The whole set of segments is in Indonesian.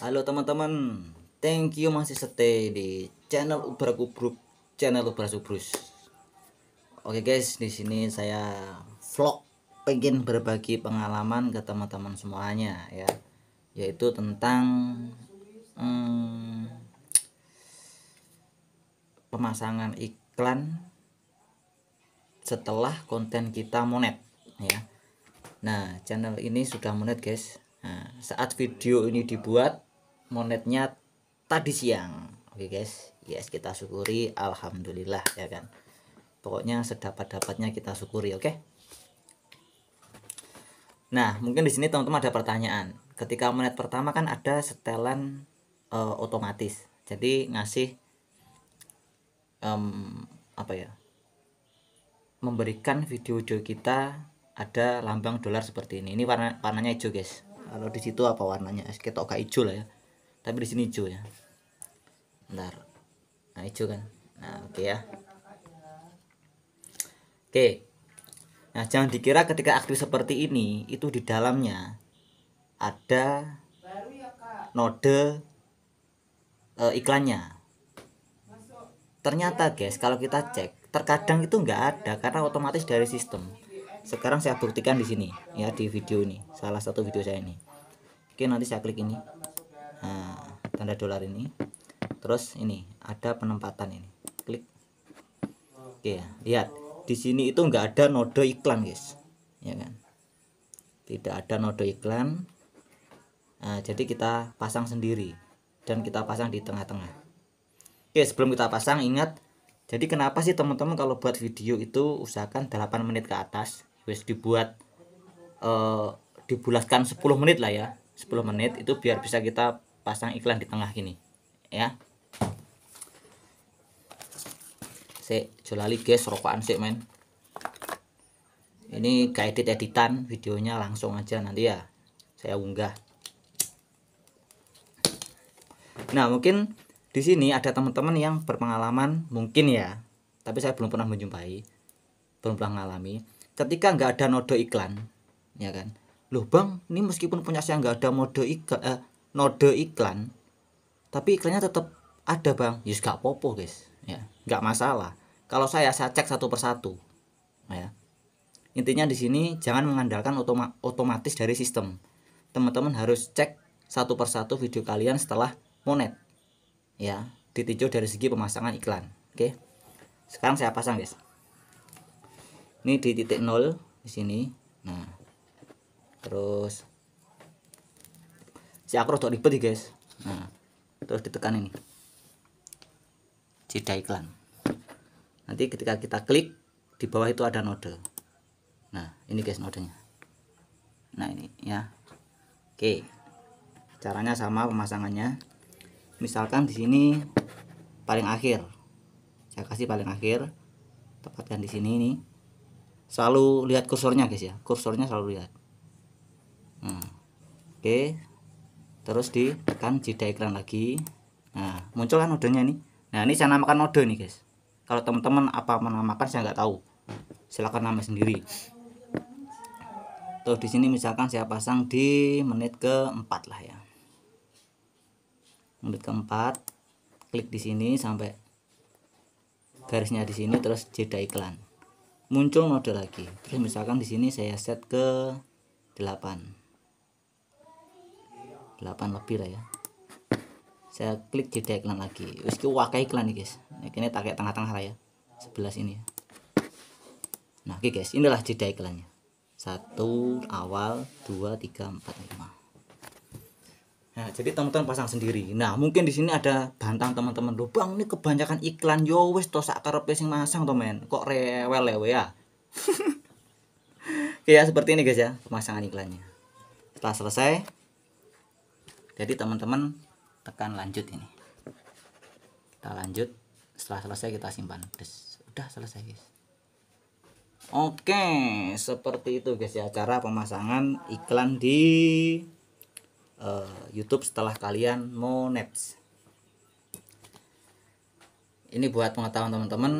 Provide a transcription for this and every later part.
Halo teman-teman, thank you masih stay di channel Ubraku Group, channel Ubraku Ubrus. Oke guys, di sini saya vlog pengen berbagi pengalaman ke teman-teman semuanya ya, yaitu tentang hmm, pemasangan iklan setelah konten kita monet ya. Nah, channel ini sudah monet guys. Nah, saat video ini dibuat monetnya tadi siang oke okay guys yes kita syukuri alhamdulillah ya kan pokoknya sedapat-dapatnya kita syukuri oke okay? nah mungkin di sini teman-teman ada pertanyaan ketika monet pertama kan ada setelan uh, otomatis jadi ngasih um, apa ya memberikan video-video kita ada lambang dolar seperti ini ini warna warnanya hijau guys kalau di situ apa warnanya Kita oke hijau lah ya tapi di sini hijau ya Ntar, nah hijau kan nah oke okay ya oke okay. nah jangan dikira ketika aktif seperti ini itu di dalamnya ada node e, iklannya ternyata guys kalau kita cek terkadang itu nggak ada karena otomatis dari sistem sekarang saya buktikan di sini ya di video ini salah satu video saya ini oke nanti saya klik ini nah, tanda dolar ini terus ini ada penempatan ini klik oke ya lihat di sini itu enggak ada nodo iklan guys ya kan tidak ada nodo iklan nah, jadi kita pasang sendiri dan kita pasang di tengah-tengah oke sebelum kita pasang ingat jadi kenapa sih teman-teman kalau buat video itu usahakan 8 menit ke atas wis dibuat eh, dibulatkan 10 menit lah ya 10 menit itu biar bisa kita pasang iklan di tengah gini ya si jolali guys rokokan sih men ini gak editan videonya langsung aja nanti ya saya unggah nah mungkin di sini ada teman-teman yang berpengalaman mungkin ya tapi saya belum pernah menjumpai belum pernah mengalami ketika nggak ada nodo iklan ya kan loh bang ini meskipun punya saya nggak ada mode iklan eh, node iklan tapi iklannya tetap ada bang yus ya, gak popo guys ya nggak masalah kalau saya saya cek satu persatu ya intinya di sini jangan mengandalkan otoma otomatis dari sistem teman-teman harus cek satu persatu video kalian setelah monet ya ditinjau dari segi pemasangan iklan oke sekarang saya pasang guys ini di titik nol di sini nah terus si aku rada ribet nih guys nah terus ditekan ini jeda iklan nanti ketika kita klik di bawah itu ada node nah ini guys nodenya nah ini ya oke caranya sama pemasangannya misalkan di sini paling akhir saya kasih paling akhir tepatkan di sini ini selalu lihat kursornya guys ya kursornya selalu lihat nah, oke terus ditekan jeda iklan lagi nah muncul kan nodenya nih nah ini saya namakan node nih guys kalau teman-teman apa menamakan saya nggak tahu silahkan nama sendiri terus di sini misalkan saya pasang di menit keempat lah ya menit keempat klik di sini sampai garisnya di sini terus jeda iklan muncul mode lagi terus misalkan di sini saya set ke 8 8 lebih lah ya saya klik jeda iklan lagi uski wakai iklan nih guys ini nah, tak kayak tengah-tengah lah ya 11 ini ya nah oke okay guys inilah jeda iklannya satu awal dua tiga empat lima Nah, jadi teman-teman pasang sendiri. Nah, mungkin di sini ada bantang teman-teman lubang. ini kebanyakan iklan yo wes to sak masang teman. Kok rewel lewe ya? Ya? ya seperti ini guys ya, pemasangan iklannya. Setelah selesai, jadi teman-teman tekan lanjut ini kita lanjut setelah selesai kita simpan Des, udah selesai guys oke seperti itu guys ya cara pemasangan iklan di uh, YouTube setelah kalian monetize ini buat pengetahuan teman-teman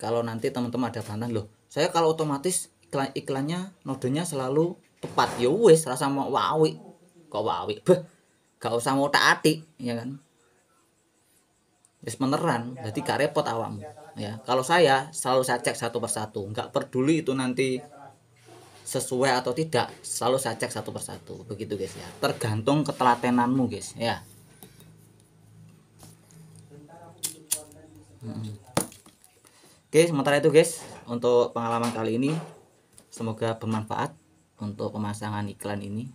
kalau nanti teman-teman ada bantahan loh saya kalau otomatis iklan iklannya nodenya selalu tepat ya wis rasa mau wawi kok wawi beh gak usah mau tak ya kan wis meneran jadi gak repot awam ya kalau saya selalu saya cek satu persatu nggak peduli itu nanti sesuai atau tidak selalu saya cek satu persatu begitu guys ya tergantung ketelatenanmu guys ya hmm. oke sementara itu guys untuk pengalaman kali ini semoga bermanfaat untuk pemasangan iklan ini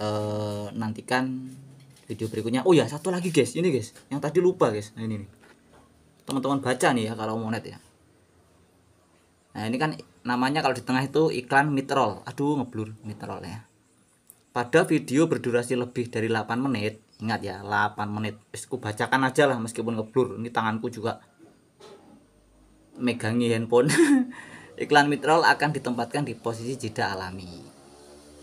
uh, nantikan video berikutnya oh ya satu lagi guys ini guys yang tadi lupa guys nah ini teman-teman baca nih ya kalau monet ya nah ini kan namanya kalau di tengah itu iklan mitrol aduh ngeblur mitrol ya pada video berdurasi lebih dari 8 menit ingat ya 8 menit aku bacakan aja lah meskipun ngeblur ini tanganku juga megangi handphone iklan mitrol akan ditempatkan di posisi jeda alami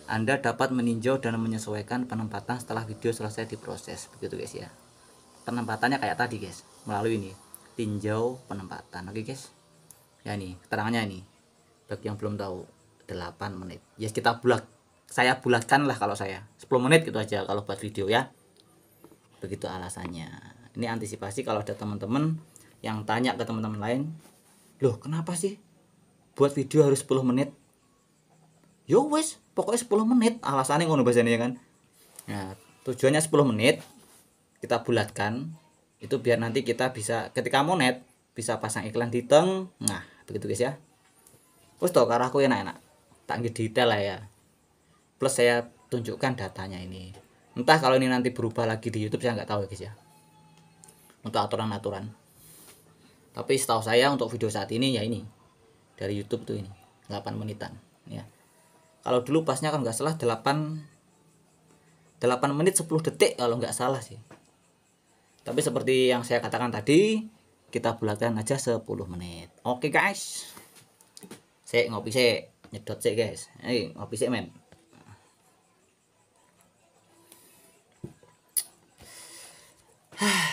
anda dapat meninjau dan menyesuaikan penempatan setelah video selesai diproses. Begitu guys ya. Penempatannya kayak tadi guys, melalui ini tinjau penempatan. Oke guys. Ya nih, keterangannya ini Bagi yang belum tahu 8 menit. Yes, ya, kita bulat, Saya bulatkan lah kalau saya. 10 menit gitu aja kalau buat video ya. Begitu alasannya. Ini antisipasi kalau ada teman-teman yang tanya ke teman-teman lain, "Loh, kenapa sih buat video harus 10 menit?" yo wes pokoknya 10 menit alasannya ngono ini ya kan nah tujuannya 10 menit kita bulatkan itu biar nanti kita bisa ketika monet bisa pasang iklan di teng nah begitu guys ya terus toh karena aku enak-enak tak detail lah ya plus saya tunjukkan datanya ini entah kalau ini nanti berubah lagi di YouTube saya nggak tahu ya guys ya untuk aturan-aturan tapi setahu saya untuk video saat ini ya ini dari YouTube tuh ini 8 menitan ya kalau dulu pasnya kalau nggak salah 8 8 menit 10 detik kalau nggak salah sih tapi seperti yang saya katakan tadi kita bulatkan aja 10 menit oke okay, guys saya ngopi saya nyedot saya guys hey, ngopi saya men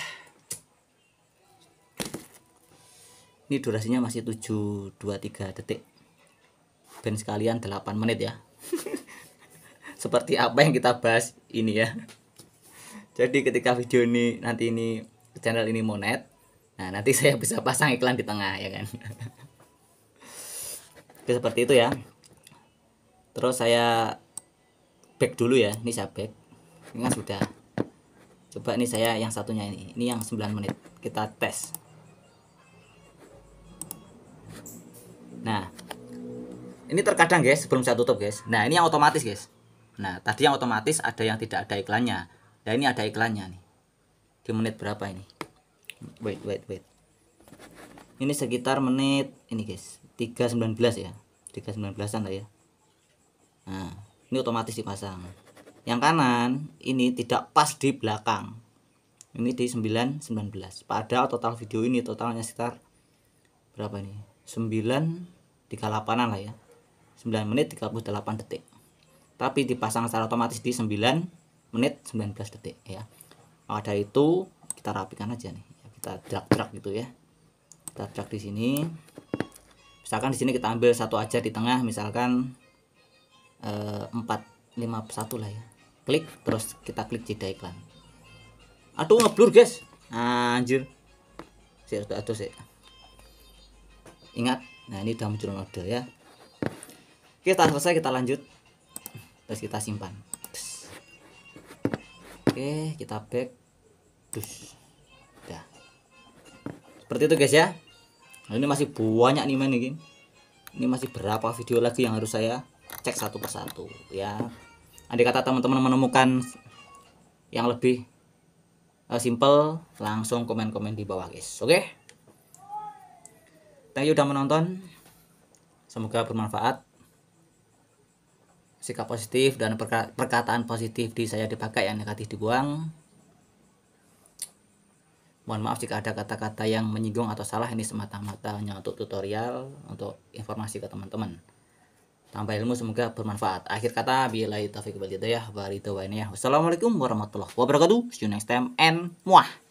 ini durasinya masih 723 detik band sekalian 8 menit ya seperti apa yang kita bahas ini ya jadi ketika video ini nanti ini channel ini monet nah nanti saya bisa pasang iklan di tengah ya kan Oke, seperti itu ya terus saya back dulu ya ini saya back ini kan sudah coba ini saya yang satunya ini ini yang 9 menit kita tes nah ini terkadang guys sebelum saya tutup guys nah ini yang otomatis guys nah tadi yang otomatis ada yang tidak ada iklannya nah ini ada iklannya nih di menit berapa ini wait wait wait ini sekitar menit ini guys 319 ya 319an lah ya nah ini otomatis dipasang yang kanan ini tidak pas di belakang ini di 919 pada total video ini totalnya sekitar berapa ini 9 38an lah ya 9 menit 38 detik. Tapi dipasang secara otomatis di 9 menit 19 detik ya. Maka dari itu kita rapikan aja nih. Ya. Kita drag-drag gitu ya. Kita drag di sini. Misalkan di sini kita ambil satu aja di tengah misalkan eh, 4 lah ya. Klik terus kita klik jeda iklan. Aduh ngeblur guys. Anjir. Saya sudah aduh sih. Ingat, nah ini udah muncul model ya. Oke, selesai kita lanjut. Terus kita simpan. Terus. Oke, kita back. Terus. Seperti itu guys ya. Nah, ini masih banyak nih main ini. Ini masih berapa video lagi yang harus saya cek satu persatu ya. Andai kata teman-teman menemukan yang lebih uh, simple, langsung komen-komen di bawah guys. Oke. Okay? Thank you udah menonton. Semoga bermanfaat sikap positif dan perkataan positif di saya dipakai yang negatif dibuang mohon maaf jika ada kata-kata yang menyinggung atau salah ini semata-mata hanya untuk tutorial untuk informasi ke teman-teman tambah ilmu semoga bermanfaat akhir kata bila itu wal ya wassalamualaikum warahmatullahi wabarakatuh see you next time and muah